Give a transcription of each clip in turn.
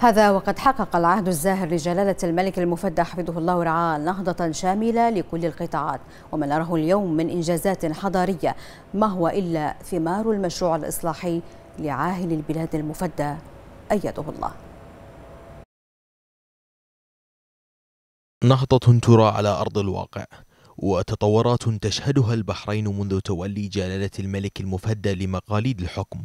هذا وقد حقق العهد الزاهر لجلالة الملك المفدى حفظه الله ورعاه نهضة شاملة لكل القطاعات وما نراه اليوم من إنجازات حضارية ما هو إلا ثمار المشروع الإصلاحي لعاهل البلاد المفدى أيده الله نهضة ترى على أرض الواقع وتطورات تشهدها البحرين منذ تولي جلالة الملك المفدى لمقاليد الحكم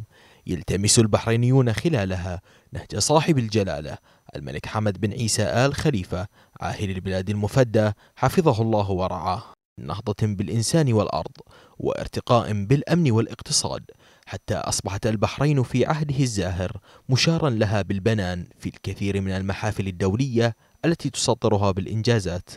يلتمس البحرينيون خلالها نهج صاحب الجلالة الملك حمد بن عيسى آل خليفة عاهل البلاد المفدى حفظه الله ورعاه نهضة بالإنسان والأرض وارتقاء بالأمن والاقتصاد حتى أصبحت البحرين في عهده الزاهر مشارا لها بالبنان في الكثير من المحافل الدولية التي تسطرها بالإنجازات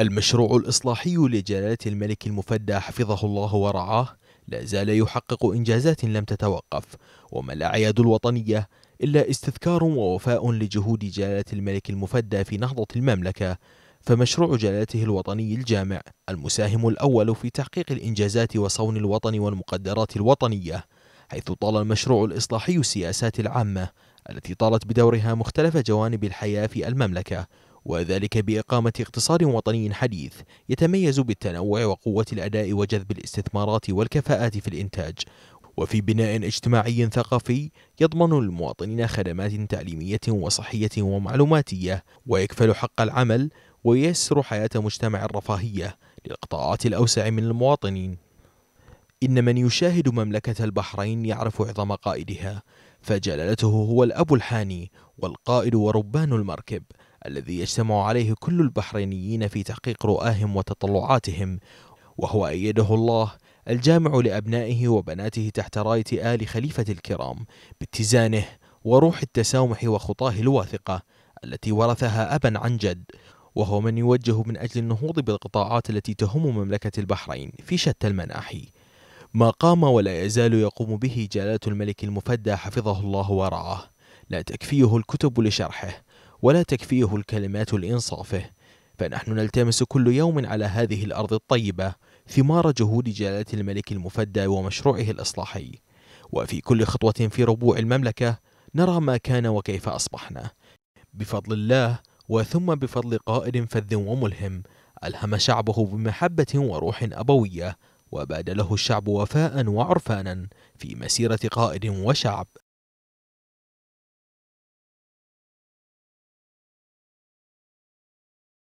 المشروع الإصلاحي لجلالة الملك المفدى حفظه الله ورعاه لا زال يحقق إنجازات لم تتوقف وما الأعياد الوطنية إلا استذكار ووفاء لجهود جلالة الملك المفدى في نهضة المملكة فمشروع جلالته الوطني الجامع المساهم الأول في تحقيق الإنجازات وصون الوطن والمقدرات الوطنية حيث طال المشروع الإصلاحي السياسات العامة التي طالت بدورها مختلف جوانب الحياة في المملكة وذلك بإقامة اقتصاد وطني حديث يتميز بالتنوع وقوة الأداء وجذب الاستثمارات والكفاءات في الإنتاج وفي بناء اجتماعي ثقافي يضمن المواطنين خدمات تعليمية وصحية ومعلوماتية ويكفل حق العمل وييسر حياة مجتمع الرفاهية للقطاعات الأوسع من المواطنين إن من يشاهد مملكة البحرين يعرف عظم قائدها فجلالته هو الأب الحاني والقائد وربان المركب الذي يجتمع عليه كل البحرينيين في تحقيق رؤاهم وتطلعاتهم وهو أيده الله الجامع لأبنائه وبناته تحت راية آل خليفة الكرام باتزانه وروح التسامح وخطاه الواثقة التي ورثها أبا عن جد وهو من يوجه من أجل النهوض بالقطاعات التي تهم مملكة البحرين في شتى المناحي ما قام ولا يزال يقوم به جلالة الملك المفدى حفظه الله ورعاه لا تكفيه الكتب لشرحه ولا تكفيه الكلمات لإنصافه فنحن نلتمس كل يوم على هذه الأرض الطيبة ثمار جهود جلالة الملك المفدى ومشروعه الإصلاحي وفي كل خطوة في ربوع المملكة نرى ما كان وكيف أصبحنا بفضل الله وثم بفضل قائد فذ وملهم ألهم شعبه بمحبة وروح أبوية وباد له الشعب وفاء وعرفانا في مسيرة قائد وشعب